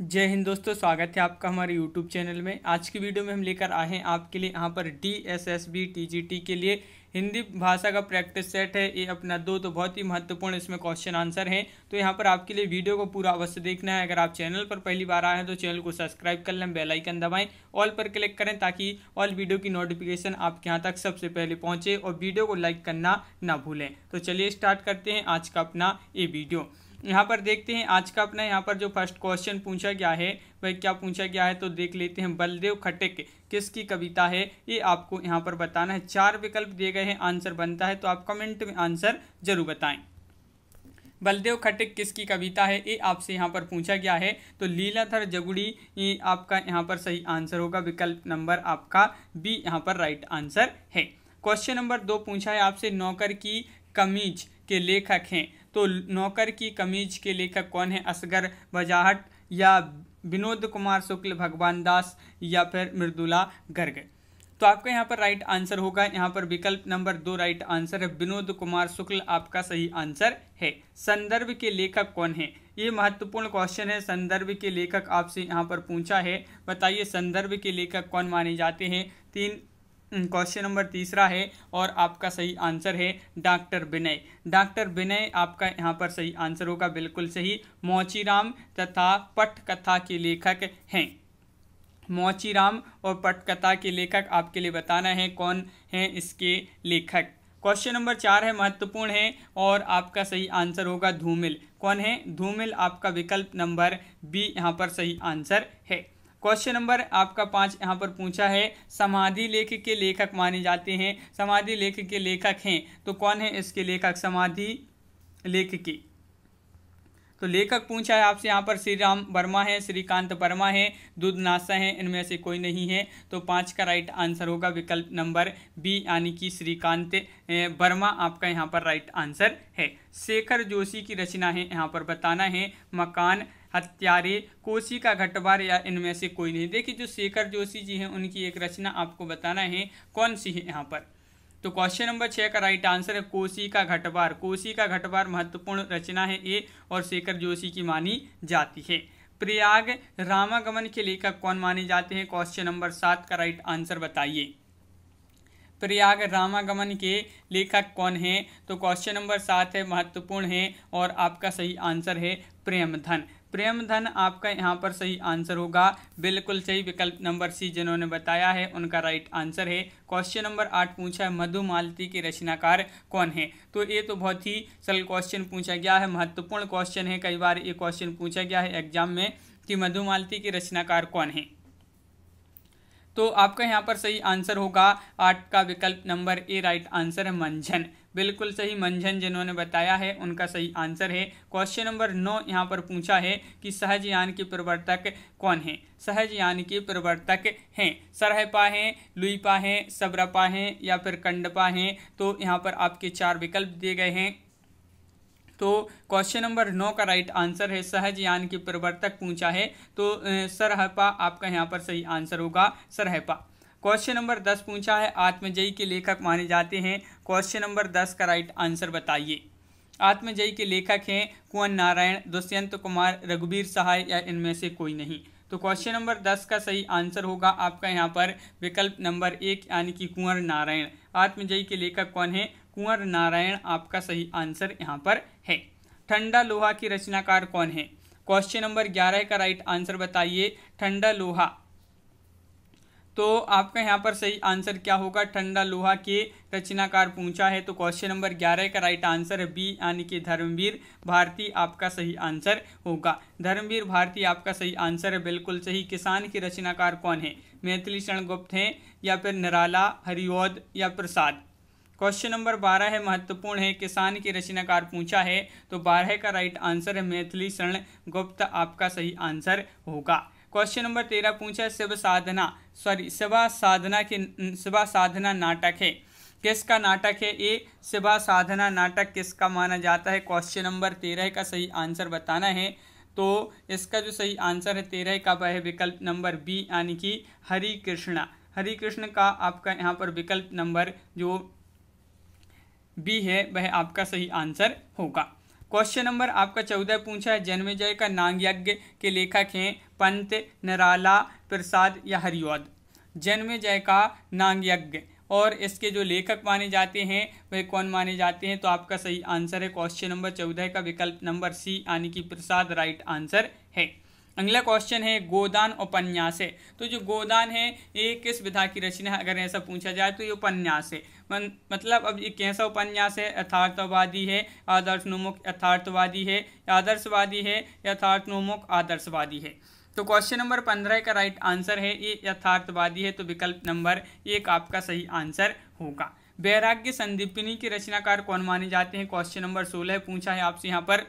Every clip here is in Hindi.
जय हिंद दोस्तों स्वागत है आपका हमारे YouTube चैनल में आज की वीडियो में हम लेकर आए हैं आपके लिए यहाँ पर D S S B T G T के लिए हिंदी भाषा का प्रैक्टिस सेट है ये अपना दो तो बहुत ही महत्वपूर्ण इसमें क्वेश्चन आंसर हैं तो यहाँ पर आपके लिए वीडियो को पूरा अवश्य देखना है अगर आप चैनल पर पहली बार आए हैं तो चैनल को सब्सक्राइब कर लें बेल आइकन दबाएं ऑल पर क्लिक करें ताकि ऑल वीडियो की नोटिफिकेशन आपके यहाँ तक सबसे पहले पहुँचे और वीडियो को लाइक करना ना भूलें तो चलिए स्टार्ट करते हैं आज का अपना ये वीडियो यहाँ पर देखते हैं आज का अपना यहाँ पर जो फर्स्ट क्वेश्चन पूछा गया है वह क्या पूछा गया है तो देख लेते हैं बलदेव खटक किसकी कविता है ये आपको यहाँ पर बताना है चार विकल्प दिए गए हैं आंसर बनता है तो आप कमेंट में आंसर जरूर बताएं बलदेव खटक किसकी कविता है ये आपसे यहाँ पर पूछा गया है तो लीलाधर जगुड़ी ये आपका यहाँ पर सही आंसर होगा विकल्प नंबर आपका बी यहाँ पर राइट आंसर है क्वेश्चन नंबर दो पूछा है आपसे नौकर की कमीज के लेखक हैं तो नौकर की कमीज के लेखक कौन है असगर वजाहट या विनोद कुमार शुक्ल भगवान दास या फिर मृदुला गर्ग तो आपका यहाँ पर राइट आंसर होगा यहाँ पर विकल्प नंबर दो राइट आंसर है विनोद कुमार शुक्ल आपका सही आंसर है संदर्भ के लेखक कौन है ये महत्वपूर्ण क्वेश्चन है संदर्भ के लेखक आपसे यहाँ पर पूछा है बताइए संदर्भ के लेखक कौन माने जाते हैं तीन क्वेश्चन हम्म, नंबर तीसरा है और आपका सही आंसर है डॉक्टर विनय डॉक्टर विनय आपका यहाँ पर सही आंसर होगा बिल्कुल सही मोचीराम तथा पटकथा के लेखक हैं मोचीराम और पटकथा के लेखक आपके लिए बताना है कौन है इसके लेखक क्वेश्चन नंबर चार है महत्वपूर्ण है और आपका सही आंसर होगा धूमिल कौन है धूमिल आपका विकल्प नंबर बी यहाँ पर सही आंसर है क्वेश्चन नंबर आपका पाँच यहाँ पर पूछा है समाधि लेख के लेखक माने जाते हैं समाधि लेख के लेखक हैं तो कौन है इसके लेखक समाधि लेख के तो लेखक पूछा है आपसे यहाँ पर श्री राम वर्मा है श्रीकांत वर्मा है नासा है इनमें से कोई नहीं है तो पाँच का राइट आंसर होगा विकल्प नंबर बी यानी कि श्रीकांत वर्मा आपका यहाँ पर राइट आंसर है शेखर जोशी की रचना है यहाँ पर बताना है मकान हत्यारे कोशी का घटवार या इनमें से कोई नहीं देखिए जो शेखर जोशी जी हैं उनकी एक रचना आपको बताना है कौन सी है यहाँ पर तो क्वेश्चन नंबर छः का राइट आंसर है कोसी का घटवार कोसी का घटवार महत्वपूर्ण रचना है ये और शेखर जोशी की मानी जाती है प्रयाग रामागमन के लेखक कौन माने जाते हैं क्वेश्चन नंबर सात का राइट आंसर बताइए प्रयाग रामागमन के लेखक कौन हैं तो क्वेश्चन नंबर सात है महत्वपूर्ण है और आपका सही आंसर है प्रेमधन प्रेम धन आपका यहाँ पर सही आंसर होगा बिल्कुल सही विकल्प नंबर सी जिन्होंने बताया है उनका राइट आंसर है क्वेश्चन नंबर आठ पूछा है मधु मालती के रचनाकार कौन है तो ये तो बहुत ही सरल क्वेश्चन पूछा गया है महत्वपूर्ण क्वेश्चन है कई बार ये क्वेश्चन पूछा गया है एग्जाम में कि मधु मालती के रचनाकार कौन है तो आपका यहाँ पर सही आंसर होगा आठ का विकल्प नंबर ए राइट आंसर है मंझन बिल्कुल सही मंझन जिन्होंने बताया है उनका सही आंसर है क्वेश्चन नंबर नौ यहाँ पर पूछा है कि सहजयान के प्रवर्तक कौन है सहजयान के प्रवर्तक हैं सरहपा हैं लुईपा हैं सबरपा हैं या फिर कंडपा हैं तो यहाँ पर आपके चार विकल्प दिए गए हैं तो क्वेश्चन नंबर नौ का राइट आंसर है सहजयान के प्रवर्तक पूछा है तो सरहपा आपका यहाँ पर सही आंसर होगा सरहपा क्वेश्चन नंबर दस पूछा है आत्मजयी के लेखक माने जाते हैं क्वेश्चन नंबर दस का राइट आंसर बताइए आत्मजयी के लेखक हैं कुंवर नारायण दुष्यंत कुमार रघुवीर सहाय या इनमें से कोई नहीं तो क्वेश्चन नंबर दस का सही आंसर होगा आपका यहाँ पर विकल्प नंबर एक यानी कि कुंवर नारायण आत्मजयी के लेखक कौन है कुंवर नारायण आपका सही आंसर यहाँ पर है ठंडा लोहा की रचनाकार कौन है क्वेश्चन नंबर ग्यारह का राइट आंसर बताइए ठंडा लोहा तो आपका यहाँ पर सही आंसर क्या होगा ठंडा लोहा के रचनाकार पूछा है तो क्वेश्चन नंबर ग्यारह का राइट आंसर है बी यानी कि धर्मवीर भारती आपका सही आंसर होगा धर्मवीर भारती आपका सही आंसर है बिल्कुल सही किसान के रचनाकार कौन है मैथिली शरण गुप्त हैं या फिर निराला हरिओद या प्रसाद क्वेश्चन नंबर बारह है महत्वपूर्ण है किसान की रचनाकार पूछा है तो बारह का राइट आंसर है मैथिली शरण गुप्त आपका सही आंसर होगा क्वेश्चन नंबर तेरह पूछा है शिव साधना सॉरी शिवा साधना के शिवा साधना नाटक है किसका नाटक है ए शिवा साधना नाटक किसका माना जाता है क्वेश्चन नंबर तेरह का सही आंसर बताना है तो इसका जो सही आंसर है तेरह का वह विकल्प नंबर बी यानी कि हरि कृष्णा हरि कृष्ण का आपका यहाँ पर विकल्प नंबर जो बी है वह आपका सही आंसर होगा क्वेश्चन नंबर आपका चौदह पूछा है जन्मेजय का नाग यज्ञ के लेखक हैं पंत नराला प्रसाद या जन्म जन्मेजय का नाग यज्ञ और इसके जो लेखक माने जाते हैं वे कौन माने जाते हैं तो आपका सही आंसर है क्वेश्चन नंबर चौदह का विकल्प नंबर सी यानी कि प्रसाद राइट आंसर है अगला क्वेश्चन है गोदान उपन्यास है तो जो गोदान है ये किस विधा की रचना है अगर ऐसा पूछा जाए तो ये उपन्यास है मतलब अब ये कैसा उपन्यास है यथार्थवादी है आदर्शनोमुख यथार्थवादी है आदर्शवादी है यथार्थनोमुख आदर्शवादी है तो क्वेश्चन नंबर पंद्रह का राइट आंसर है ये यथार्थवादी है तो विकल्प नंबर एक आपका सही आंसर होगा वैराग्य संदीपिनी के रचनाकार कौन माने जाते हैं क्वेश्चन नंबर सोलह पूछा है आपसे यहाँ पर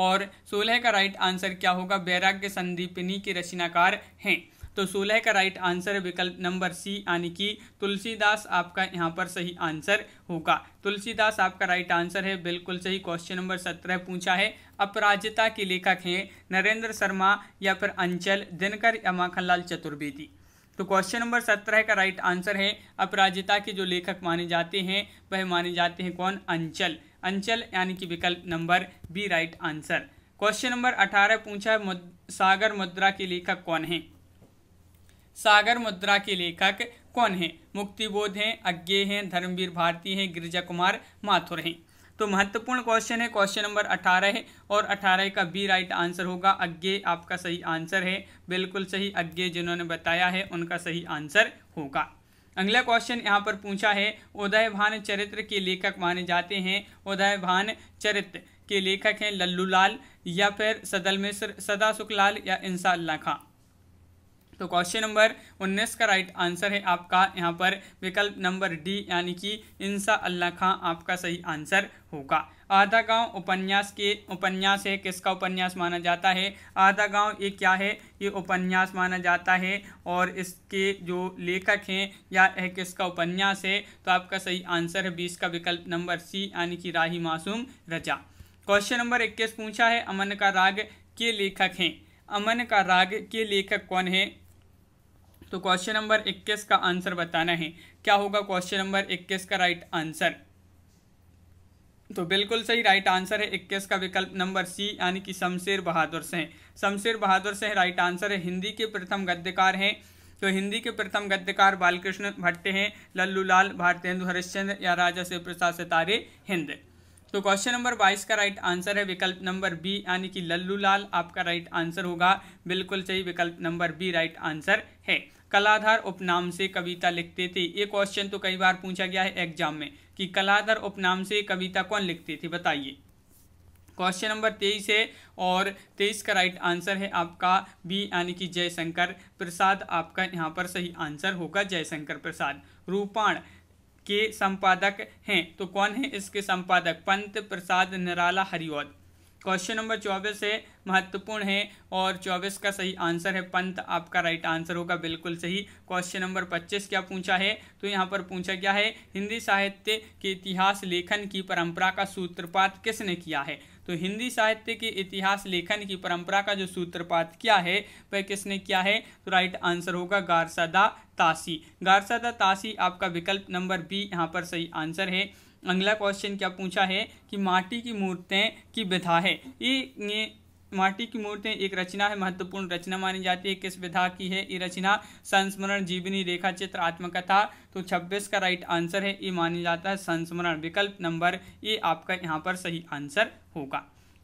और सोलह का राइट आंसर क्या होगा वैराग्य संदीपिनी के रचनाकार हैं तो सोलह का राइट आंसर विकल्प नंबर सी यानी कि तुलसीदास आपका यहाँ पर सही आंसर होगा तुलसीदास आपका राइट आंसर है बिल्कुल सही क्वेश्चन नंबर सत्रह पूछा है अपराजिता के लेखक हैं नरेंद्र शर्मा या फिर अंचल दिनकर या माखनलाल चतुर्वेदी तो क्वेश्चन नंबर सत्रह का राइट आंसर है अपराजिता के जो लेखक माने जाते हैं वह माने जाते हैं कौन अंचल अंचल यानी कि विकल्प number B right answer question number अठारह पूछा है सागर मुद्रा के लेखक कौन है सागर मुद्रा के लेखक कौन है मुक्तिबोध हैं अज्ञे हैं धर्मवीर भारती हैं गिरिजा कुमार माथुर हैं तो महत्वपूर्ण क्वेश्चन है क्वेश्चन नंबर अठारह है और अठारह का बी राइट आंसर होगा अज्ञे आपका सही आंसर है बिल्कुल सही अज्ञे जिन्होंने बताया है उनका सही आंसर होगा अगला क्वेश्चन यहाँ पर पूछा है उदय भान चरित्र के लेखक माने जाते हैं उदय भान चरित्र के लेखक हैं लल्लू लाल या फिर सदल मिश्र सदा सुखलाल या अल्लाह खां तो क्वेश्चन नंबर उन्नीस का राइट आंसर है आपका यहाँ पर विकल्प नंबर डी यानी कि इंसा अल्लाह खां आपका सही आंसर होगा आधा गांव उपन्यास के उपन्यास है किसका उपन्यास माना जाता है आधा गांव ये क्या है ये उपन्यास माना जाता है और इसके जो लेखक हैं या है किसका उपन्यास है तो आपका सही आंसर है बीस का विकल्प नंबर सी यानी कि राही मासूम रजा क्वेश्चन नंबर इक्कीस पूछा है अमन का राग के लेखक हैं अमन का राग के लेखक कौन है तो क्वेश्चन नंबर 21 का आंसर बताना है क्या होगा क्वेश्चन नंबर 21 का राइट आंसर तो बिल्कुल सही राइट आंसर है इक्कीस का विकल्प नंबर सी यानी कि शमशेर बहादुर सिंह शमशेर बहादुर सिंह राइट आंसर है हिंदी के प्रथम गद्यकार हैं तो हिंदी के प्रथम गद्यकार बालकृष्ण भट्ट हैं लल्लू लाल भारतेंदु हरिश्चंद्र या राजा शिव प्रसाद सितारे हिंद तो क्वेश्चन नंबर 22 का राइट आंसर है विकल्प नंबर बी यानी कि लल्लू लाल आपका राइट आंसर होगा बिल्कुल सही विकल्प नंबर बी राइट आंसर है कलाधार उपनाम से कविता लिखते थे ये क्वेश्चन तो कई बार पूछा गया है एग्जाम में कि कलाधार उपनाम से कविता कौन लिखते थे बताइए क्वेश्चन नंबर तेईस है और तेईस का राइट आंसर है आपका बी यानी कि जयशंकर प्रसाद आपका यहाँ पर सही आंसर होगा जयशंकर प्रसाद रूपाण के संपादक हैं तो कौन है इसके संपादक पंत प्रसाद निराला हरिओद क्वेश्चन नंबर चौबीस है महत्वपूर्ण है और चौबीस का सही आंसर है पंत आपका राइट आंसर होगा बिल्कुल सही क्वेश्चन नंबर पच्चीस क्या पूछा है तो यहाँ पर पूछा क्या है हिंदी साहित्य के इतिहास लेखन की परंपरा का सूत्रपात किसने किया है तो हिंदी साहित्य के इतिहास लेखन की परंपरा का जो सूत्रपात किया है वह किसने किया है तो राइट आंसर होगा गारसादा तासी गारसादा तासी आपका विकल्प नंबर बी यहाँ पर सही आंसर है अगला क्वेश्चन क्या पूछा है कि माटी की मूर्तें की विधा है ये, ये माटी की मूर्तें एक रचना है महत्वपूर्ण रचना मानी जाती है किस विधा की है ये रचना संस्मरण जीवनी रेखा चित्र आत्मकथा तो 26 का राइट आंसर है ये माना जाता है संस्मरण विकल्प नंबर ये आपका यहाँ पर सही आंसर होगा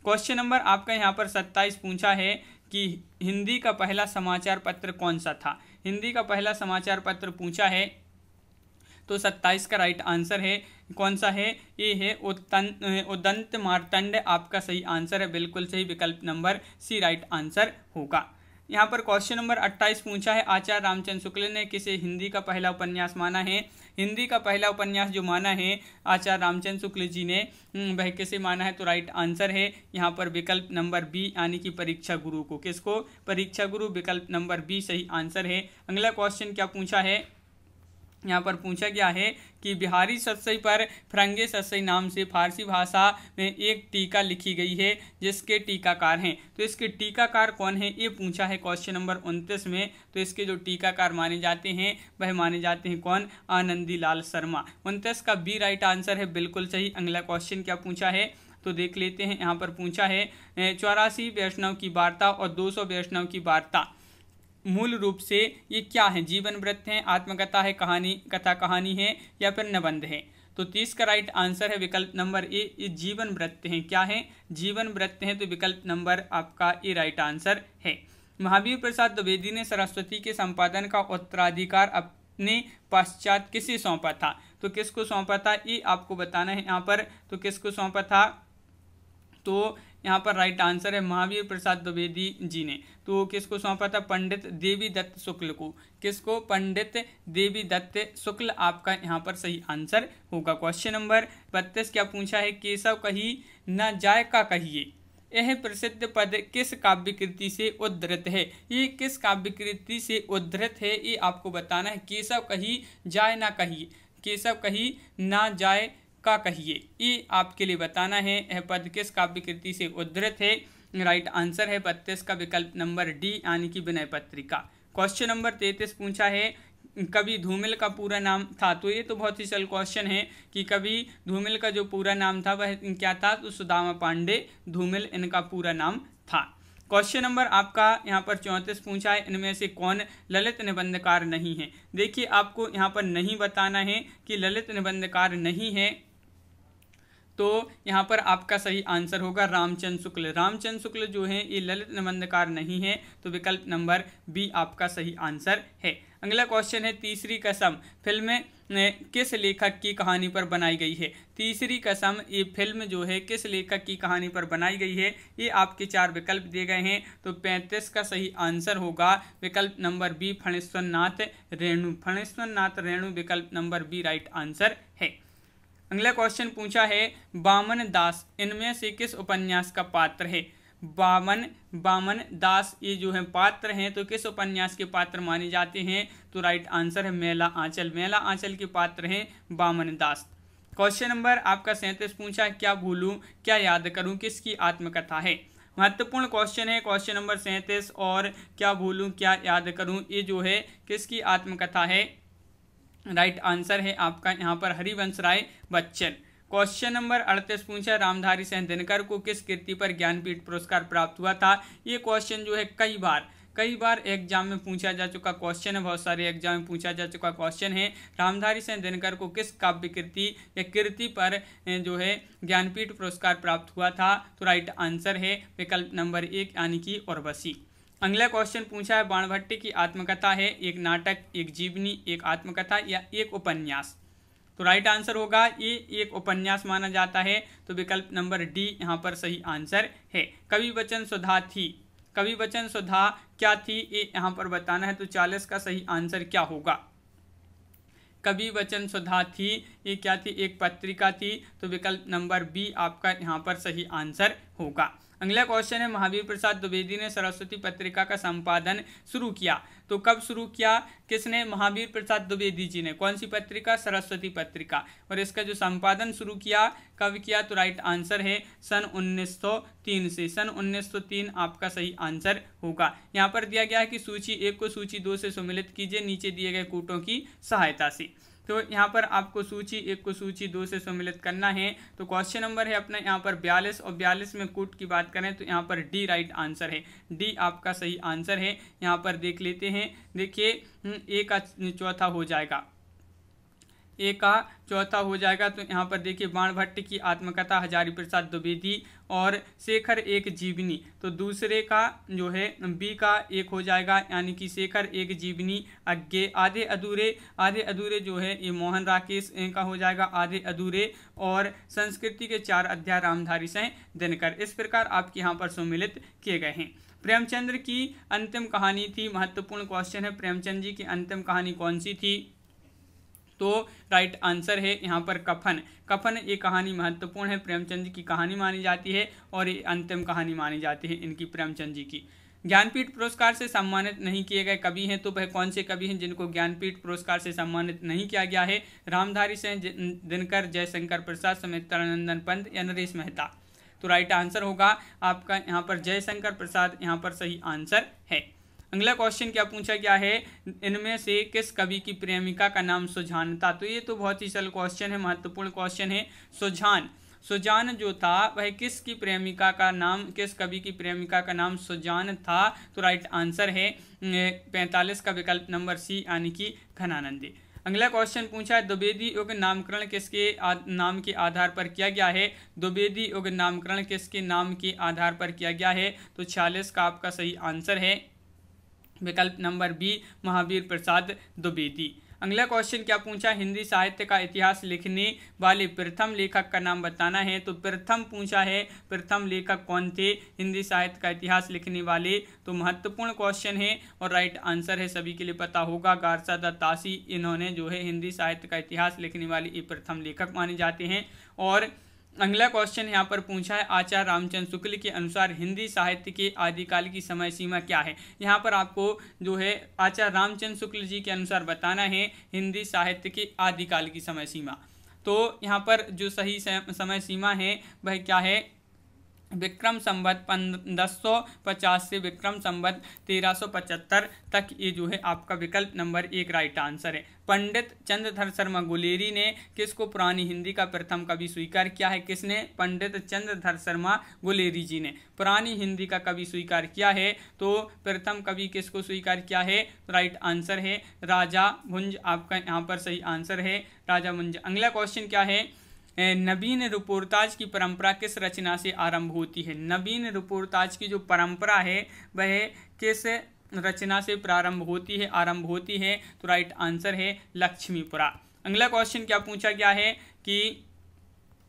क्वेश्चन नंबर आपका यहाँ पर 27 पूछा है कि हिंदी का पहला समाचार पत्र कौन सा था हिंदी का पहला समाचार पत्र पूछा है तो सत्ताईस का राइट आंसर है कौन सा है ये है उदंत मारतंड आपका सही आंसर है बिल्कुल सही विकल्प नंबर सी राइट आंसर होगा यहाँ पर क्वेश्चन नंबर 28 पूछा है आचार्य रामचंद्र शुक्ल ने किसे हिंदी का पहला उपन्यास माना है हिंदी का पहला उपन्यास जो माना है आचार्य रामचंद्र शुक्ल जी ने हम्म, वह किसे माना है तो राइट आंसर है यहाँ पर विकल्प नंबर बी यानी कि परीक्षा गुरु को किसको परीक्षा गुरु विकल्प नंबर बी सही आंसर है अगला क्वेश्चन क्या पूछा है यहाँ पर पूछा गया है कि बिहारी सत्सई पर फ्रंगे सत्सई नाम से फारसी भाषा में एक टीका लिखी गई है जिसके टीकाकार हैं तो इसके टीकाकार कौन है ये पूछा है क्वेश्चन नंबर उनतीस में तो इसके जो टीकाकार माने जाते हैं वह माने जाते हैं कौन आनंदी लाल शर्मा उनतीस का बी राइट आंसर है बिल्कुल सही अगला क्वेश्चन क्या पूछा है तो देख लेते हैं यहाँ पर पूछा है चौरासी वैष्णव की वार्ता और दो सौ वैष्णव की वार्ता मूल रूप से ये क्या है जीवन व्रत है आत्मकथा है कहानी कथा कहानी है या फिर निबंध है तो तीस का राइट आंसर है विकल्प नंबर ए ये जीवन व्रत हैं क्या है जीवन व्रत हैं तो विकल्प नंबर आपका ए राइट आंसर है महावीर प्रसाद द्विवेदी ने सरस्वती के संपादन का उत्तराधिकार अपने पश्चात किसे सौंपा था तो किसको सौंपा था ये आपको बताना है यहाँ पर तो किसको सौंपा था तो यहाँ पर राइट आंसर है महावीर प्रसाद द्विवेदी जी ने तो किसको सौंपा था पंडित देवी दत्त शुक्ल को किसको पंडित देवी दत्त शुक्ल आपका यहाँ पर सही आंसर होगा क्वेश्चन नंबर बत्तीस क्या पूछा है केशव कही न जाय का कहिए यह प्रसिद्ध पद किस काव्य कृति से उद्धृत है ये किस काव्य कृति से उद्धृत है ये आपको बताना है केशव कही जाए ना कही केशव कही ना जाए का कहिए ये आपके लिए बताना है यह पद किस काव्य कृति से उद्धृत है राइट आंसर है बत्तीस का विकल्प नंबर डी यानी कि विनय पत्रिका क्वेश्चन नंबर तैतीस पूछा है कवि धूमिल का पूरा नाम था तो ये तो बहुत ही सरल क्वेश्चन है कि कवि धूमिल का जो पूरा नाम था वह क्या था तो सुदामा पांडे धूमिल इनका पूरा नाम था क्वेश्चन नंबर आपका यहाँ पर चौंतीस पूछा है इनमें से कौन ललित निबंधकार नहीं है देखिए आपको यहाँ पर नहीं बताना है कि ललित निबंधकार नहीं है तो यहाँ पर आपका सही आंसर होगा रामचंद्र शुक्ल रामचंद्र शुक्ल जो है ये ललित निबंधकार नहीं है तो विकल्प नंबर बी आपका सही आंसर है अगला क्वेश्चन है तीसरी कसम फिल्म किस लेखक की कहानी पर बनाई गई है तीसरी कसम ये फिल्म जो है किस लेखक की कहानी पर बनाई गई है ये आपके चार विकल्प दिए गए हैं तो 35 का सही आंसर होगा विकल्प नंबर बी फणेश्वर नाथ रेणु फणेश्वर नाथ रेणु विकल्प नंबर बी राइट आंसर है अगला क्वेश्चन पूछा है बामन दास इनमें से किस उपन्यास का पात्र है बामन बामन दास ये जो है पात्र हैं तो किस उपन्यास के पात्र माने जाते हैं तो राइट आंसर है मेला आंचल मेला आंचल के पात्र हैं बामन दास क्वेश्चन नंबर आपका सैंतीस पूछा क्या भूलूं क्या याद करूं किसकी आत्मकथा है महत्वपूर्ण क्वेश्चन है क्वेश्चन नंबर सैंतीस और क्या भूलूं क्या याद करूं ये जो है किसकी आत्मकथा है राइट आंसर है आपका यहाँ पर हरिवंश राय बच्चन क्वेश्चन नंबर अड़तीस पूछा रामधारी सिंह दिनकर को किस कीर्ति पर ज्ञानपीठ पुरस्कार प्राप्त हुआ था ये क्वेश्चन जो है कई बार कई बार एग्जाम में पूछा जा चुका क्वेश्चन है बहुत सारे एग्जाम में पूछा जा चुका क्वेश्चन है रामधारी सिंह दिनकर को किस काव्य कृति या कृति पर जो है ज्ञानपीठ पुरस्कार प्राप्त हुआ था तो राइट आंसर है विकल्प नंबर एक यानी कि और बसी अगला क्वेश्चन पूछा है बाणभट्टी की आत्मकथा है एक नाटक एक जीवनी एक आत्मकथा या एक उपन्यास तो राइट आंसर होगा ये एक उपन्यास माना जाता है तो विकल्प नंबर डी यहाँ पर सही आंसर है कवि वचन सुधा थी कवि वचन सुधा क्या थी ये यहाँ पर बताना है तो चालीस का सही आंसर क्या होगा कवि वचन सुधा थी ये क्या थी एक पत्रिका थी तो विकल्प नंबर बी आपका यहाँ पर सही आंसर होगा अगला क्वेश्चन है महावीर प्रसाद द्विवेदी ने सरस्वती पत्रिका का संपादन शुरू किया तो कब शुरू किया किसने महावीर प्रसाद द्विवेदी जी ने कौन सी पत्रिका सरस्वती पत्रिका और इसका जो संपादन शुरू किया कब किया तो राइट आंसर है सन 1903 से सन 1903 आपका सही आंसर होगा यहाँ पर दिया गया है कि सूची एक को सूची दो से सम्मिलित कीजिए नीचे दिए गए कूटों की सहायता से तो यहाँ पर आपको सूची एक को सूची दो से सम्मिलित करना है तो क्वेश्चन नंबर है अपना यहाँ पर बयालीस और बयालीस में कूट की बात करें तो यहाँ पर डी राइट आंसर है डी आपका सही आंसर है यहाँ पर देख लेते हैं देखिए ए हम्म, का चौथा हो जाएगा ए का चौथा हो जाएगा तो यहाँ पर देखिए बाण भट्ट की आत्मकथा हजारी प्रसाद द्विवेदी और शेखर एक जीवनी तो दूसरे का जो है बी का एक हो जाएगा यानी कि शेखर एक जीवनी अज्ञे आधे अधूरे आधे अधूरे जो है ये मोहन राकेश का हो जाएगा आधे अधूरे और संस्कृति के चार अध्याय रामधारी से दिनकर इस प्रकार आपके यहाँ पर सम्मिलित किए गए हैं प्रेमचंद्र की अंतिम कहानी थी महत्वपूर्ण क्वेश्चन है प्रेमचंद जी की अंतिम कहानी कौन सी थी तो राइट आंसर है यहाँ पर कफन कफन ये कहानी महत्वपूर्ण है प्रेमचंद जी की कहानी मानी जाती है और ये अंतिम कहानी मानी जाती है इनकी प्रेमचंद जी की ज्ञानपीठ पुरस्कार से सम्मानित नहीं किए गए कवि हैं तो वह कौन से कवि हैं जिनको ज्ञानपीठ पुरस्कार से सम्मानित नहीं किया गया है रामधारी सिंह दिनकर जयशंकर प्रसाद समेत तरनंदन पंत या नरेश मेहता तो राइट आंसर होगा आपका यहाँ पर जयशंकर प्रसाद यहाँ पर सही आंसर है अगला क्वेश्चन क्या पूछा गया है इनमें से किस कवि की प्रेमिका का नाम सुझान था तो ये तो बहुत ही सरल क्वेश्चन है महत्वपूर्ण क्वेश्चन है सुझान सुजान जो था वह किस की प्रेमिका का नाम किस कवि की प्रेमिका का नाम सुजान था तो राइट आंसर है अं, पैंतालीस का विकल्प नंबर सी यानी कि घनानंदी अगला क्वेश्चन पूछा है द्विवेदी युग नामकरण किसके नाम के आधार पर किया गया है द्विवेदी युग नामकरण किसके नाम के आधार पर किया गया है तो छियालीस का आपका सही आंसर है विकल्प नंबर बी महावीर प्रसाद द्विवेदी अगला क्वेश्चन क्या पूछा हिंदी साहित्य का इतिहास लिखने वाले प्रथम लेखक का नाम बताना है तो प्रथम पूछा है प्रथम लेखक कौन थे हिंदी साहित्य का इतिहास लिखने वाले तो महत्वपूर्ण क्वेश्चन है और राइट आंसर है सभी के लिए पता होगा गारसा दत्तासी इन्होंने जो है हिंदी साहित्य का इतिहास लिखने वाले ये प्रथम लेखक माने जाते हैं और अगला क्वेश्चन यहाँ पर पूछा है आचार्य रामचंद्र शुक्ल के अनुसार हिंदी साहित्य के आदिकाल की समय सीमा क्या है यहाँ पर आपको जो है आचार्य रामचंद्र शुक्ल जी के अनुसार बताना है हिंदी साहित्य के आदिकाल की समय सीमा तो यहाँ पर जो सही समय सीमा है वह क्या है विक्रम संवत दस सौ पचास से विक्रम संबद्ध तेरह सौ पचहत्तर तक ये जो है आपका विकल्प नंबर एक राइट आंसर है पंडित चंद्रधर शर्मा गुलेरी ने किसको पुरानी हिंदी का प्रथम कवि स्वीकार किया है किसने पंडित चंद्रधर शर्मा गुलेरी जी ने पुरानी हिंदी का कवि स्वीकार किया है तो प्रथम कवि किसको स्वीकार किया है राइट आंसर है राजा भुंज आपका यहाँ पर सही आंसर है राजा भुंज अगला क्वेश्चन क्या है नवीन रुपोरताज की परंपरा किस रचना से आरंभ होती है नवीन रुपोरताज की जो परंपरा है वह किस रचना से प्रारंभ होती है आरंभ होती है तो राइट आंसर है लक्ष्मीपुरा अगला क्वेश्चन क्या पूछा गया है कि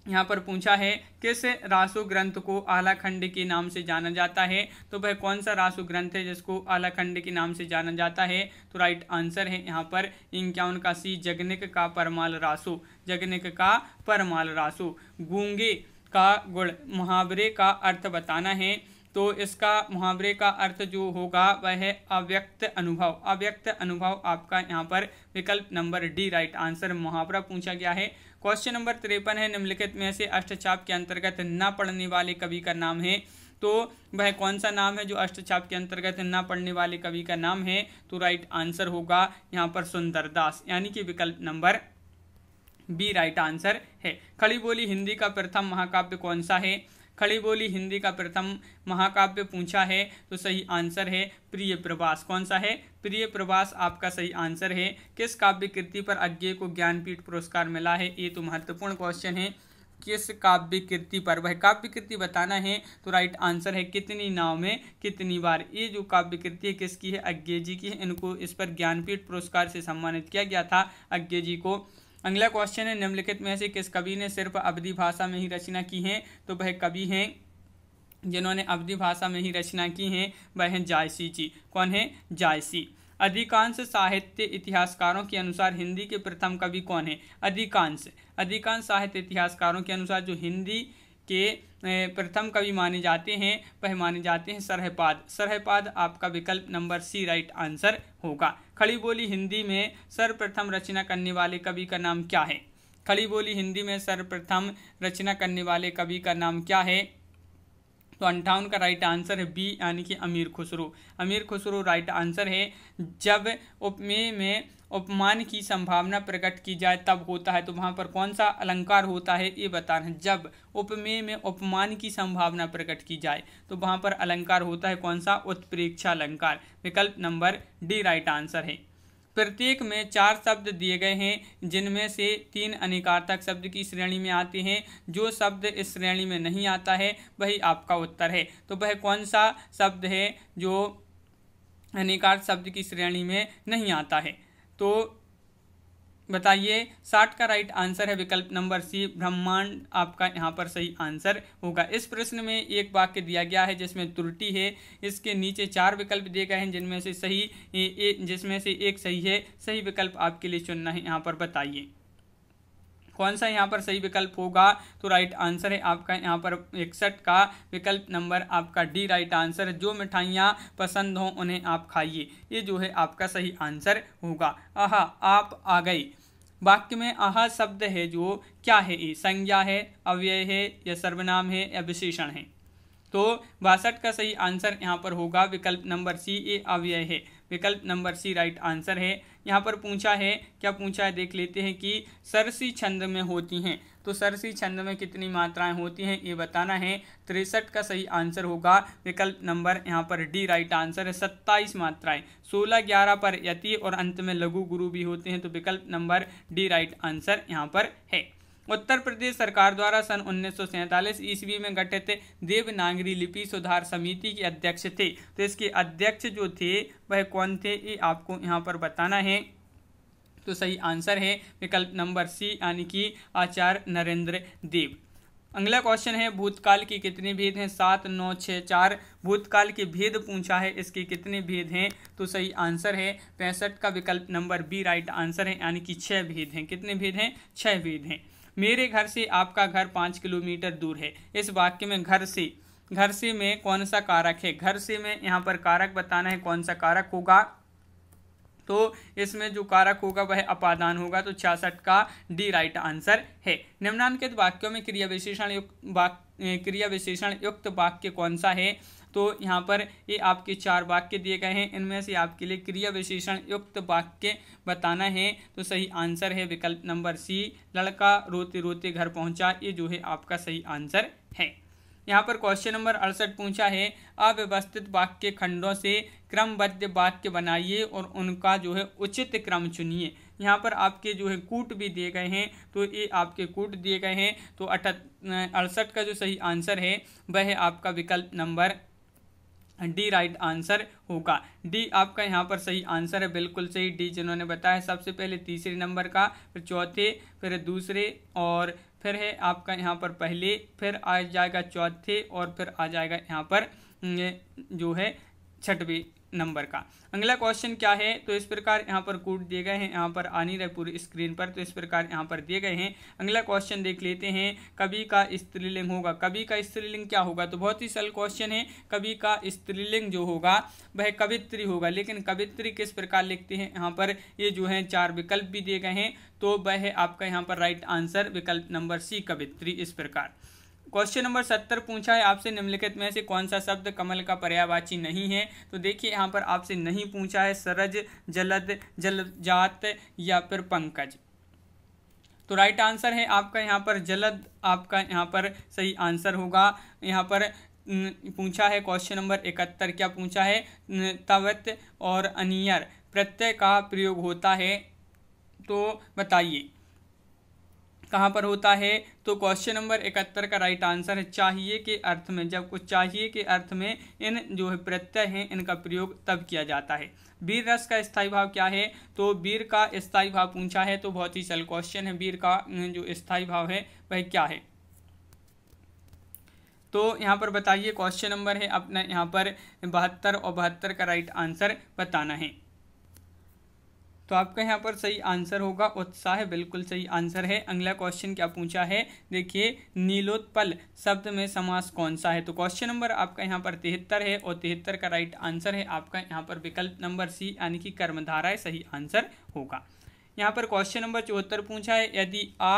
यहाँ पर पूछा है किस रासु ग्रंथ को आलाखंड के नाम से जाना जाता है तो वह कौन सा रासु ग्रंथ है जिसको आलाखंड के नाम से जाना जाता है तो राइट आंसर है यहाँ पर इंक्यावन का सी जगनिक का परमाल रासु जगनिक का परमाल रासु गूंगे का गुण मुहावरे का अर्थ बताना है तो इसका मुहावरे का अर्थ जो होगा वह है अव्यक्त अनुभव अव्यक्त अनुभव आपका यहाँ पर विकल्प नंबर डी राइट आंसर मुहावरा पूछा गया है क्वेश्चन नंबर तिरपन है निम्नलिखित में से अष्टचाप के अंतर्गत न पढ़ने वाले कवि का नाम है तो वह कौन सा नाम है जो अष्टचाप के अंतर्गत न पढ़ने वाले कवि का नाम है तो राइट आंसर होगा यहाँ पर सुंदरदास यानी कि विकल्प नंबर बी राइट आंसर है खड़ी बोली हिंदी का प्रथम महाकाव्य कौन सा है खड़ी बोली हिंदी का प्रथम महाकाव्य पूछा है तो सही आंसर है प्रिय प्रवास कौन सा है प्रिय प्रवास आपका सही आंसर है किस काव्य कृति पर अज्ञे को ज्ञानपीठ पुरस्कार मिला है ये तो महत्वपूर्ण क्वेश्चन है किस काव्य कृति पर वह काव्य कृति बताना है तो राइट आंसर है कितनी नाव में कितनी बार ये जो काव्य कृति है किसकी है अज्ञे जी की है इनको इस पर ज्ञानपीठ पुरस्कार से सम्मानित किया गया था अज्ञे जी को अगला क्वेश्चन है निम्नलिखित में से किस कवि ने सिर्फ अवधि भाषा में ही रचना की है तो वह कवि हैं जिन्होंने अवधि भाषा में ही रचना की हैं वह हैं जायसी जी कौन है जायसी अधिकांश साहित्य इतिहासकारों के अनुसार हिंदी के प्रथम कवि कौन है अधिकांश अधिकांश साहित्य इतिहासकारों के अनुसार जो हिंदी के प्रथम कवि माने जाते हैं वह माने जाते हैं सरहपाद सरहपाद आपका विकल्प नंबर सी राइट आंसर होगा खड़ी बोली हिंदी में सर्वप्रथम रचना करने वाले कवि का नाम क्या है खड़ी बोली हिंदी में सर्वप्रथम रचना करने वाले कवि का नाम क्या है तो अंठावन का राइट आंसर है बी यानी कि अमीर खुसरो अमीर खुसरो राइट आंसर है जब उपमेय में उपमान की संभावना प्रकट की जाए तब होता है तो वहाँ पर कौन सा अलंकार होता है ये बताना है जब उपमेय में उपमान की संभावना प्रकट की जाए तो वहाँ पर अलंकार होता है कौन सा उत्प्रेक्षा अलंकार विकल्प नंबर डी राइट आंसर है प्रत्येक में चार शब्द दिए गए हैं जिनमें से तीन अनेकार्थक शब्द की श्रेणी में आते हैं जो शब्द इस श्रेणी में नहीं आता है वही आपका उत्तर है तो वह कौन सा शब्द है जो अनेकार्थ शब्द की श्रेणी में नहीं आता है तो बताइए साठ का राइट आंसर है विकल्प नंबर सी ब्रह्मांड आपका यहाँ पर सही आंसर होगा इस प्रश्न में एक वाक्य दिया गया है जिसमें त्रुटि है इसके नीचे चार विकल्प दिए गए हैं जिनमें से सही जिसमें से एक सही है सही विकल्प आपके लिए चुनना है यहाँ पर बताइए कौन सा यहाँ पर सही विकल्प होगा तो राइट आंसर है आपका यहाँ पर इकसठ का विकल्प नंबर आपका डी राइट आंसर जो मिठाइयाँ पसंद हों उन्हें आप खाइए ये जो है आपका सही आंसर होगा आहा आप आ गई वाक्य में आह शब्द है जो क्या है ये संज्ञा है अव्यय है या सर्वनाम है या विशेषण है तो बासठ का सही आंसर यहाँ पर होगा विकल्प नंबर सी ए अव्यय है विकल्प नंबर सी राइट आंसर है यहाँ पर पूछा है क्या पूछा है देख लेते हैं कि सरसी छंद में होती हैं तो सरसी छंद में कितनी मात्राएं होती हैं ये बताना है तिरसठ का सही आंसर होगा विकल्प नंबर यहाँ पर डी राइट आंसर है सत्ताईस मात्राएं सोलह ग्यारह पर यति और अंत में लघु गुरु भी होते हैं तो विकल्प नंबर डी राइट आंसर यहाँ पर है उत्तर प्रदेश सरकार द्वारा सन उन्नीस ईस्वी में गठित देवनागरी लिपि सुधार समिति के अध्यक्ष थे तो इसके अध्यक्ष जो थे वह कौन थे ये आपको यहाँ पर बताना है तो सही आंसर है विकल्प नंबर सी यानी कि आचार्य नरेंद्र देव अगला क्वेश्चन है भूतकाल के कितने भेद हैं सात नौ छः चार भूतकाल के भेद पूछा है इसके कितने भेद हैं तो सही आंसर है पैंसठ का विकल्प नंबर बी राइट आंसर है यानी कि छः भेद हैं कितने भेद हैं छः भेद हैं मेरे घर से आपका घर पाँच किलोमीटर दूर है इस वाक्य में घर से घर से में कौन सा कारक है घर से में यहाँ पर कारक बताना है कौन सा कारक होगा तो इसमें जो कारक होगा वह अपादान होगा तो छियासठ का डी राइट आंसर है निम्नांकित वाक्यों में क्रिया विशेषण युक्त वाक्य क्रिया विशेषण युक्त वाक्य कौन सा है तो यहाँ पर ये आपके चार वाक्य दिए गए हैं इनमें से आपके लिए क्रिया विशेषण युक्त वाक्य बताना है तो सही आंसर है विकल्प नंबर सी लड़का रोते रोते घर पहुँचा ये जो है आपका सही आंसर है यहाँ पर क्वेश्चन नंबर अड़सठ पूछा है अव्यवस्थित वाक्य खंडों से क्रमबद्ध वाक्य बनाइए और उनका जो है उचित क्रम चुनिए यहाँ पर आपके जो है कूट भी दिए गए हैं तो ये आपके कूट दिए गए हैं तो अठ अड़सठ का जो सही आंसर है वह है आपका विकल्प नंबर डी राइट आंसर होगा डी आपका यहाँ पर सही आंसर है बिल्कुल सही डी जिन्होंने बताया सबसे पहले तीसरे नंबर का फिर चौथे फिर दूसरे और फिर है आपका यहाँ पर पहले फिर आ जाएगा चौथे और फिर आ जाएगा यहाँ पर जो है छठवी नंबर का अगला क्वेश्चन क्या है तो इस प्रकार यहाँ पर कोड दिए गए हैं यहाँ पर आ नहीं रहे पूरी स्क्रीन पर तो इस प्रकार यहाँ पर दिए गए हैं अगला क्वेश्चन देख लेते हैं कभी का स्त्रीलिंग होगा कभी का स्त्रीलिंग क्या होगा तो बहुत ही सरल क्वेश्चन है कभी का स्त्रीलिंग जो होगा वह कवित्री होगा लेकिन कवित्री किस प्रकार लिखते हैं यहाँ पर ये जो है चार विकल्प भी दिए गए हैं तो वह आपका यहाँ पर राइट आंसर विकल्प नंबर सी कवित्री इस प्रकार क्वेश्चन नंबर सत्तर पूछा है आपसे निम्नलिखित में से कौन सा शब्द कमल का पर्यावाची नहीं है तो देखिए यहाँ पर आपसे नहीं पूछा है सरज जलद जलजात या फिर पंकज तो राइट आंसर है आपका यहाँ पर जलद आपका यहाँ पर सही आंसर होगा यहाँ पर पूछा है क्वेश्चन नंबर इकहत्तर क्या पूछा है तवत और अनियर प्रत्यय का प्रयोग होता है तो बताइए कहाँ पर होता है तो क्वेश्चन नंबर इकहत्तर का राइट आंसर है चाहिए के अर्थ में जब कुछ चाहिए के अर्थ में इन जो है प्रत्यय हैं इनका प्रयोग तब किया जाता है वीर रस का स्थायी भाव क्या है तो वीर का स्थायी भाव पूछा है तो बहुत ही सरल क्वेश्चन है वीर का जो स्थायी भाव है वह क्या है तो यहाँ पर बताइए क्वेश्चन नंबर है अपना यहाँ पर बहत्तर और बहत्तर का राइट आंसर बताना है तो आपका यहाँ पर सही आंसर होगा उत्साह बिल्कुल सही आंसर है अगला क्वेश्चन क्या पूछा है देखिए नीलोत्पल शब्द में समास कौन सा है तो क्वेश्चन नंबर आपका यहाँ पर तिहत्तर है और तिहत्तर का राइट आंसर है आपका यहाँ पर विकल्प नंबर सी यानी कि कर्मधारा सही आंसर होगा यहाँ पर क्वेश्चन नंबर चौहत्तर पूछा है यदि आ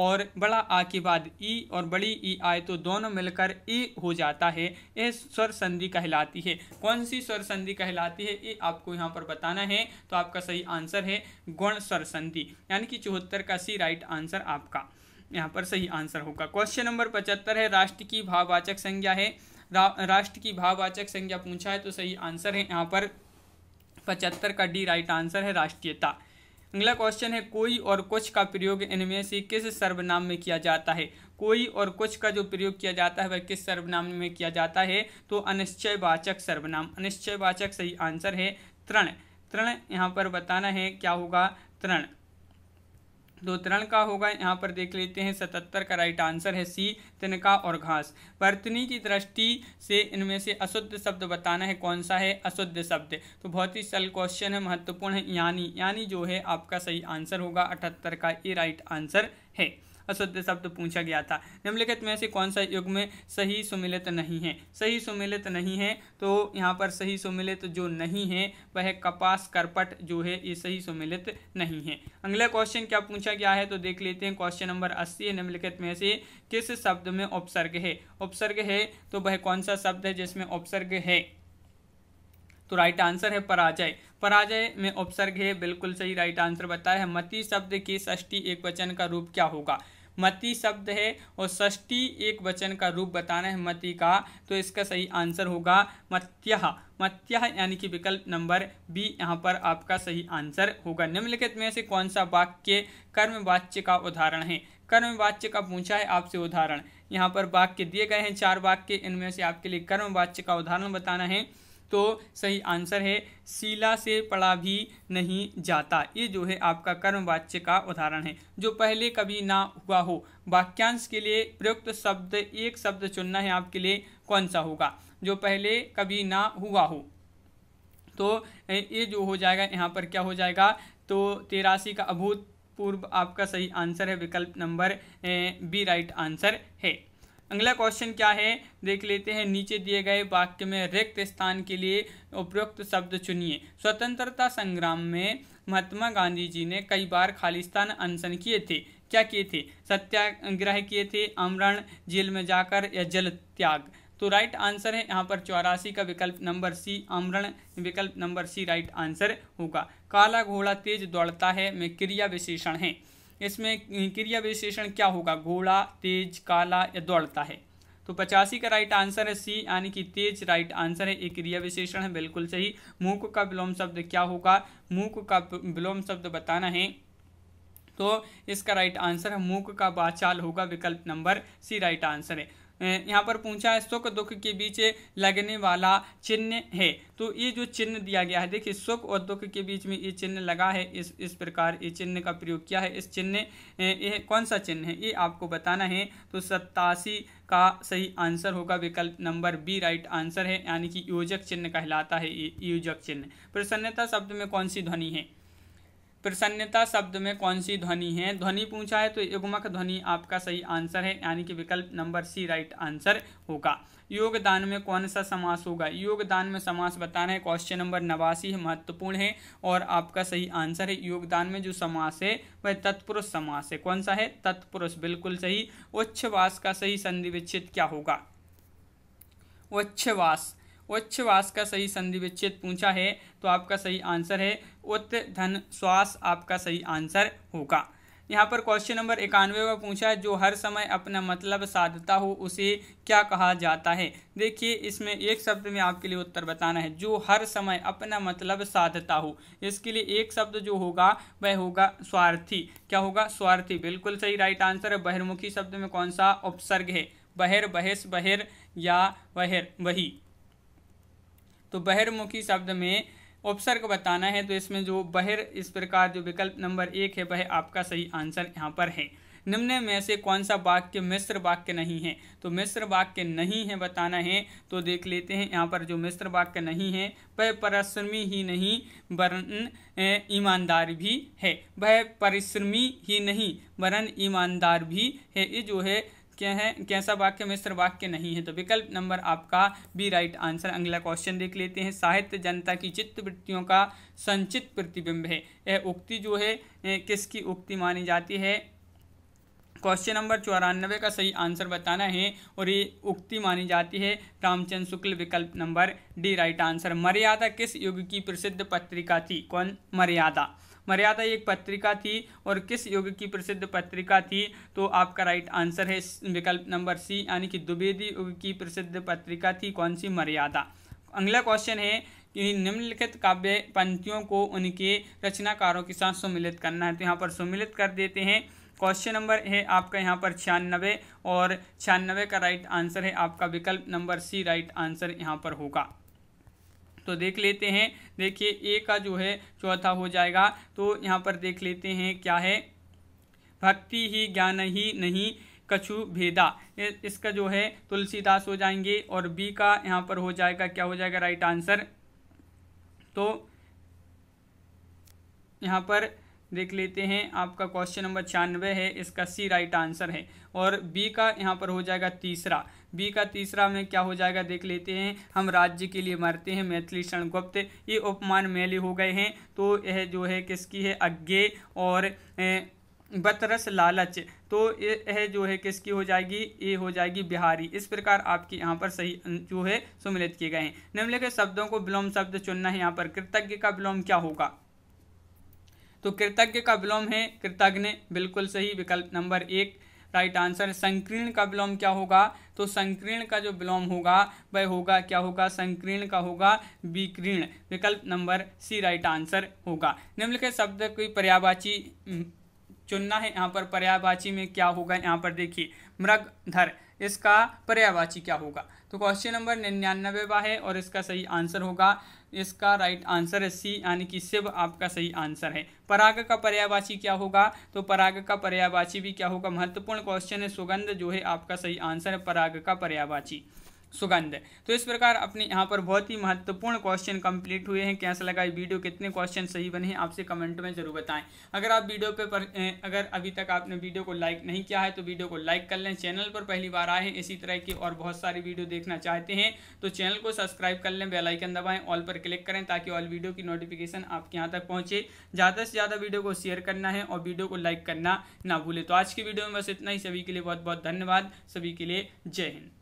और बड़ा आ के बाद ई और बड़ी ई आए तो दोनों मिलकर ई हो जाता है यह स्वर संधि कहलाती है कौन सी स्वर संधि कहलाती है ये आपको यहाँ पर बताना है तो आपका सही आंसर है गुण स्वर संधि यानी कि चौहत्तर का सी राइट आंसर आपका यहाँ पर सही आंसर होगा क्वेश्चन नंबर पचहत्तर है राष्ट्र की भाववाचक संज्ञा है रा, राष्ट्र की भाववाचक संज्ञा पूछा है तो सही आंसर है यहाँ पर पचहत्तर का डी राइट आंसर है राष्ट्रीयता अगला क्वेश्चन है कोई और कुछ का प्रयोग इनमें से किस सर्वनाम में किया जाता है कोई और कुछ का जो प्रयोग किया जाता है वह किस सर्वनाम में किया जाता है तो अनिश्चयवाचक सर्वनाम अनिश्चयवाचक सही आंसर है तृण तृण यहाँ पर बताना है क्या होगा तृण दो तरण का होगा यहाँ पर देख लेते हैं सतहत्तर का राइट आंसर है सी तिनका और घास वर्तनी की दृष्टि से इनमें से अशुद्ध शब्द बताना है कौन सा है अशुद्ध शब्द तो बहुत ही सल क्वेश्चन है महत्वपूर्ण है यानी यानी जो है आपका सही आंसर होगा अठहत्तर का ये राइट आंसर है असत्य शब्द पूछा गया था निम्नलिखित में से कौन सा युग में सही सुमिलित नहीं है सही सुमिलित नहीं है तो यहाँ पर सही सुमिलित जो नहीं है वह कपास करपट जो है ये सही सुमिलित नहीं है अगला क्वेश्चन क्या पूछा गया है तो देख लेते हैं क्वेश्चन नंबर अस्सी निम्नलिखित में से किस शब्द में उपसर्ग है उपसर्ग है तो वह कौन सा शब्द है जिसमें उपसर्ग है तो राइट आंसर है पराजय पराजय में उपसर्ग है बिल्कुल सही राइट आंसर बताया है मती शब्द के ष्टी एक वचन का रूप क्या होगा मति शब्द है और षष्टी एक वचन का रूप बताना है मति का तो इसका सही आंसर होगा मत्या मत्या यानी कि विकल्प नंबर बी यहाँ पर आपका सही आंसर होगा निम्नलिखित में से कौन सा वाक्य कर्म वाच्य का उदाहरण है कर्म वाच्य का पूछा है आपसे उदाहरण यहाँ पर वाक्य दिए गए हैं चार वाक्य इनमें से आपके लिए कर्म वाच्य का उदाहरण बताना है तो सही आंसर है शिला से पढ़ा भी नहीं जाता ये जो है आपका कर्म वाच्य का उदाहरण है जो पहले कभी ना हुआ हो वाक्यांश के लिए प्रयुक्त शब्द एक शब्द चुनना है आपके लिए कौन सा होगा जो पहले कभी ना हुआ हो तो ये जो हो जाएगा यहाँ पर क्या हो जाएगा तो तेरासी का अभूतपूर्व आपका सही आंसर है विकल्प नंबर बी राइट आंसर है अगला क्वेश्चन क्या है देख लेते हैं नीचे दिए गए वाक्य में रिक्त स्थान के लिए उपयुक्त शब्द चुनिए स्वतंत्रता संग्राम में महात्मा गांधी जी ने कई बार खालिस्तान अनशन किए थे क्या किए थे सत्याग्रह किए थे आमरण जेल में जाकर या जल त्याग तो राइट आंसर है यहाँ पर चौरासी का विकल्प नंबर सी आमरण विकल्प नंबर सी राइट आंसर होगा काला घोड़ा तेज दौड़ता है में क्रिया विशेषण है इसमें क्रिया विशेषण क्या होगा घोड़ा तेज काला या दौड़ता है तो पचासी का राइट आंसर है सी यानी कि तेज राइट आंसर है एक क्रिया विशेषण है बिल्कुल सही मूक का विलोम शब्द क्या होगा मूक का विलोम शब्द बताना है तो इसका राइट आंसर है मूक का बाचाल होगा विकल्प नंबर सी राइट आंसर है यहाँ पर पूछा है सुख दुख के बीच लगने वाला चिन्ह है तो ये जो चिन्ह दिया गया है देखिए सुख और दुख के बीच में ये चिन्ह लगा है इस इस प्रकार ये चिन्ह का प्रयोग किया है इस चिन्ह यह कौन सा चिन्ह है ये आपको बताना है तो सत्तासी का सही आंसर होगा विकल्प नंबर बी राइट आंसर है यानी कि योजक चिन्ह कहलाता है ये योजक चिन्ह प्रसन्नता शब्द में कौन सी ध्वनि है प्रसन्नता शब्द में कौन सी ध्वनि है ध्वनि पूछा है तो युगमक ध्वनि आपका सही आंसर है यानी कि विकल्प नंबर सी राइट आंसर होगा योगदान में कौन सा समास होगा योगदान में समास बताना है क्वेश्चन नंबर नवासी है महत्वपूर्ण है और आपका सही आंसर है योगदान में जो समास है वह तत्पुरुष समास है कौन सा है तत्पुरुष बिल्कुल सही उच्छवास का सही संधि विच्छेद क्या होगा उच्छवास उच्छ्वास का सही संधि विच्छेद पूछा है तो आपका सही आंसर है उत्त धन श्वास आपका सही आंसर होगा यहाँ पर क्वेश्चन नंबर इक्यानवे में पूछा है जो हर समय अपना मतलब साधता हो उसे क्या कहा जाता है देखिए इसमें एक शब्द में आपके लिए उत्तर बताना है जो हर समय अपना मतलब साधता हो इसके लिए एक शब्द जो होगा वह होगा स्वार्थी क्या होगा स्वार्थी बिल्कुल सही राइट आंसर है बहिर्मुखी शब्द में कौन सा उपसर्ग है बहिर बहिस बहिर या बहिर वही तो बहिर्मुखी शब्द में उपसर्ग बताना है तो इसमें जो बहिर इस प्रकार जो विकल्प नंबर एक है वह आपका सही आंसर यहाँ पर है निम्न में से कौन सा वाक्य मिश्र वाक्य नहीं है तो मिश्र वाक्य नहीं है बताना है तो देख लेते हैं यहाँ पर जो मिश्र वाक्य नहीं है वह परिश्रमी ही नहीं वरन ईमानदार भी है वह परिश्रमी ही नहीं वरन ईमानदार भी है ये जो है क्या है कैसा वाक्य मिश्र वाक्य नहीं है तो विकल्प नंबर आपका बी राइट आंसर अगला क्वेश्चन देख लेते हैं साहित्य जनता की चित्त वृत्तियों का संचित प्रतिबिंब है यह उक्ति जो है किसकी उक्ति मानी जाती है क्वेश्चन नंबर चौरानबे का सही आंसर बताना है और ये उक्ति मानी जाती है रामचंद्र शुक्ल विकल्प नंबर डी राइट आंसर मर्यादा किस युग की प्रसिद्ध पत्रिका थी कौन मर्यादा मर्यादा एक पत्रिका थी और किस युग की प्रसिद्ध पत्रिका थी तो आपका राइट आंसर है विकल्प नंबर सी यानी कि द्विवेदी युग की प्रसिद्ध पत्रिका थी कौन सी मर्यादा अगला क्वेश्चन है कि निम्नलिखित काव्य पंक्तियों को उनके रचनाकारों के साथ सम्मिलित करना है तो यहाँ पर सम्मिलित कर देते हैं क्वेश्चन नंबर है आपका यहाँ पर छियानबे और छियानबे का राइट आंसर है आपका विकल्प नंबर सी राइट आंसर यहाँ पर होगा तो देख लेते हैं देखिए ए का जो है चौथा हो जाएगा तो यहाँ पर देख लेते हैं क्या है भक्ति ही ज्ञान ही नहीं कछु भेदा इसका जो है तुलसीदास हो जाएंगे और बी का यहाँ पर हो जाएगा क्या हो जाएगा राइट आंसर तो यहाँ पर देख लेते हैं आपका क्वेश्चन नंबर छियानवे है इसका सी राइट आंसर है और बी का यहाँ पर हो जाएगा तीसरा बी का तीसरा में क्या हो जाएगा देख लेते हैं हम राज्य के लिए मरते हैं मैथिली शरण गुप्त ये उपमान मेले हो गए हैं तो यह जो है किसकी है अज्ञे और बतरस लालच तो यह जो है किसकी हो जाएगी ये हो जाएगी बिहारी इस प्रकार आपकी यहाँ पर सही अं, जो है सुमिलित किए गए हैं निम्नलिखित शब्दों को विलोम शब्द चुनना है यहाँ पर कृतज्ञ का विलोम क्या होगा तो कृतज्ञ का विलोम है कृतज्ञ बिल्कुल सही विकल्प नंबर एक राइट आंसर संकीर्ण का विलोम क्या होगा तो संकीर्ण का जो विलोम होगा वह होगा क्या होगा संकीर्ण का होगा विकीर्ण विकल्प नंबर सी राइट आंसर होगा निम्नलिखित शब्द कोई पर्यावाची हम्म, चुनना है यहाँ पर पर्यावाची में क्या होगा यहाँ पर देखिए मृगधर इसका पर्यावाची क्या होगा तो क्वेश्चन नंबर वा है और इसका सही आंसर होगा इसका राइट आंसर है सी यानी कि शिव आपका सही आंसर है पराग का पर्यावाची क्या होगा तो पराग का पर्यावाची भी क्या होगा महत्वपूर्ण क्वेश्चन है सुगंध जो है आपका सही आंसर है पराग का पर्यावाची सुगंध तो इस प्रकार अपने यहाँ पर बहुत ही महत्वपूर्ण क्वेश्चन कंप्लीट हुए हैं कैसा लगा वीडियो कितने क्वेश्चन सही बने हैं आपसे कमेंट में जरूर बताएं अगर आप वीडियो पे पर अगर अभी तक आपने वीडियो को लाइक नहीं किया है तो वीडियो को लाइक कर लें चैनल पर पहली बार आए हैं इसी तरह की और बहुत सारी वीडियो देखना चाहते हैं तो चैनल को सब्सक्राइब कर लें बेलाइकन दबाएँ ऑल पर क्लिक करें ताकि ऑल वीडियो की नोटिफिकेशन आपके यहाँ तक पहुँचे ज़्यादा से ज़्यादा वीडियो को शेयर करना है और वीडियो को लाइक करना ना भूलें तो आज की वीडियो में बस इतना ही सभी के लिए बहुत बहुत धन्यवाद सभी के लिए जय हिंद